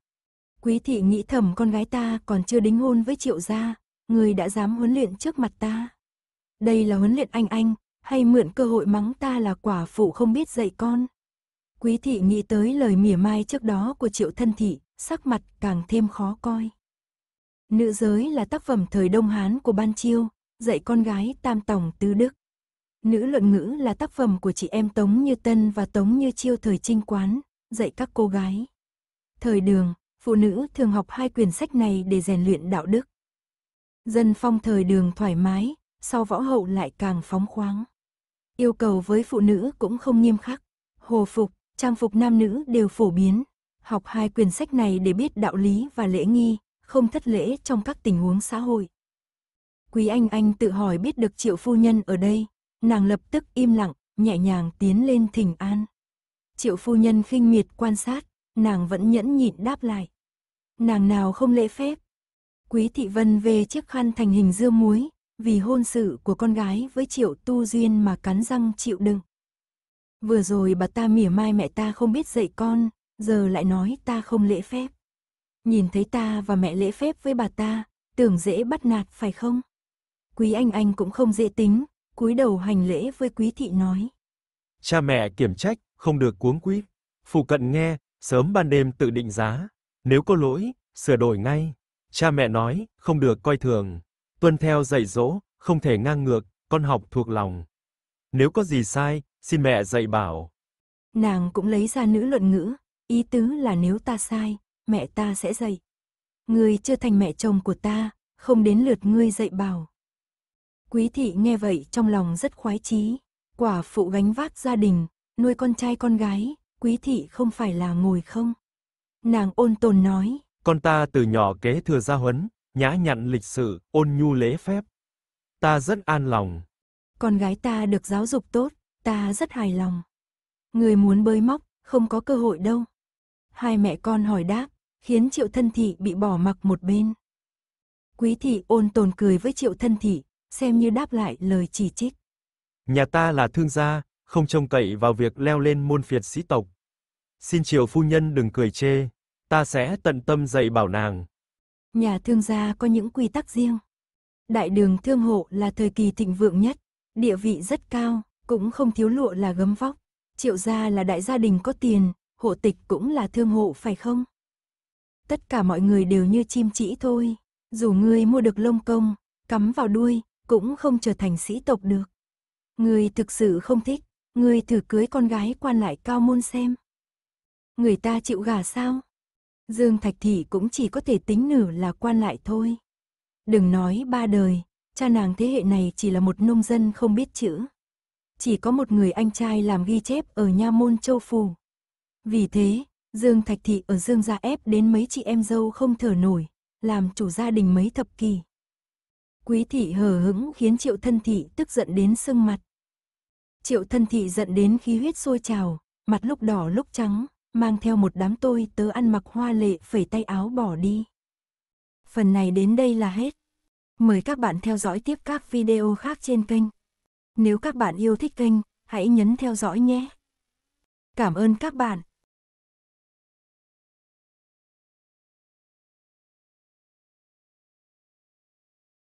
Quý thị nghĩ thầm con gái ta còn chưa đính hôn với Triệu gia, ngươi đã dám huấn luyện trước mặt ta. Đây là huấn luyện anh anh, hay mượn cơ hội mắng ta là quả phụ không biết dạy con. Quý thị nghĩ tới lời mỉa mai trước đó của Triệu thân thị, sắc mặt càng thêm khó coi. Nữ giới là tác phẩm thời Đông Hán của Ban Chiêu, dạy con gái Tam Tổng Tứ Đức. Nữ luận ngữ là tác phẩm của chị em Tống Như Tân và Tống Như Chiêu thời Trinh Quán, dạy các cô gái. Thời đường, phụ nữ thường học hai quyển sách này để rèn luyện đạo đức. Dân phong thời đường thoải mái, sau võ hậu lại càng phóng khoáng. Yêu cầu với phụ nữ cũng không nghiêm khắc. Hồ phục, trang phục nam nữ đều phổ biến. Học hai quyển sách này để biết đạo lý và lễ nghi, không thất lễ trong các tình huống xã hội. Quý Anh Anh tự hỏi biết được triệu phu nhân ở đây, nàng lập tức im lặng, nhẹ nhàng tiến lên thỉnh an. Triệu phu nhân khinh miệt quan sát, nàng vẫn nhẫn nhịn đáp lại. Nàng nào không lễ phép. Quý Thị Vân về chiếc khăn thành hình dưa muối, vì hôn sự của con gái với triệu tu duyên mà cắn răng chịu đựng. Vừa rồi bà ta mỉa mai mẹ ta không biết dạy con, giờ lại nói ta không lễ phép. Nhìn thấy ta và mẹ lễ phép với bà ta, tưởng dễ bắt nạt phải không? Quý anh anh cũng không dễ tính, cúi đầu hành lễ với quý thị nói. Cha mẹ kiểm trách, không được cuống quýt. Phụ cận nghe, sớm ban đêm tự định giá. Nếu có lỗi, sửa đổi ngay. Cha mẹ nói, không được coi thường. Tuân theo dạy dỗ, không thể ngang ngược, con học thuộc lòng. Nếu có gì sai, xin mẹ dạy bảo. Nàng cũng lấy ra nữ luận ngữ, ý tứ là nếu ta sai, mẹ ta sẽ dạy. Ngươi chưa thành mẹ chồng của ta, không đến lượt ngươi dạy bảo. Quý thị nghe vậy trong lòng rất khoái chí, quả phụ gánh vác gia đình, nuôi con trai con gái, quý thị không phải là ngồi không. Nàng ôn tồn nói. Con ta từ nhỏ kế thừa gia huấn, nhã nhặn lịch sự, ôn nhu lễ phép. Ta rất an lòng. Con gái ta được giáo dục tốt, ta rất hài lòng. Người muốn bơi móc, không có cơ hội đâu. Hai mẹ con hỏi đáp, khiến triệu thân thị bị bỏ mặc một bên. Quý thị ôn tồn cười với triệu thân thị, xem như đáp lại lời chỉ trích. Nhà ta là thương gia, không trông cậy vào việc leo lên môn phiệt sĩ tộc. Xin triệu phu nhân đừng cười chê, ta sẽ tận tâm dạy bảo nàng. Nhà thương gia có những quy tắc riêng. Đại đường thương hộ là thời kỳ thịnh vượng nhất, địa vị rất cao, cũng không thiếu lụa là gấm vóc. Triệu gia là đại gia đình có tiền, hộ tịch cũng là thương hộ phải không? tất cả mọi người đều như chim chỉ thôi. Dù ngươi mua được lông công, cắm vào đuôi, cũng không trở thành sĩ tộc được. Ngươi thực sự không thích, ngươi thử cưới con gái quan lại cao môn xem. Người ta chịu gà sao? Dương Thạch Thị cũng chỉ có thể tính nửa là quan lại thôi. Đừng nói ba đời, cha nàng thế hệ này chỉ là một nông dân không biết chữ. Chỉ có một người anh trai làm ghi chép ở nha môn châu phù Vì thế, Dương Thạch Thị ở Dương gia ép đến mấy chị em dâu không thở nổi, làm chủ gia đình mấy thập kỷ. Quý thị hờ hững khiến triệu thân thị tức giận đến sưng mặt. Triệu thân thị giận đến khí huyết sôi trào, mặt lúc đỏ lúc trắng, mang theo một đám tôi tớ ăn mặc hoa lệ phẩy tay áo bỏ đi. Phần này đến đây là hết. Mời các bạn theo dõi tiếp các video khác trên kênh. Nếu các bạn yêu thích kênh, hãy nhấn theo dõi nhé. Cảm ơn các bạn.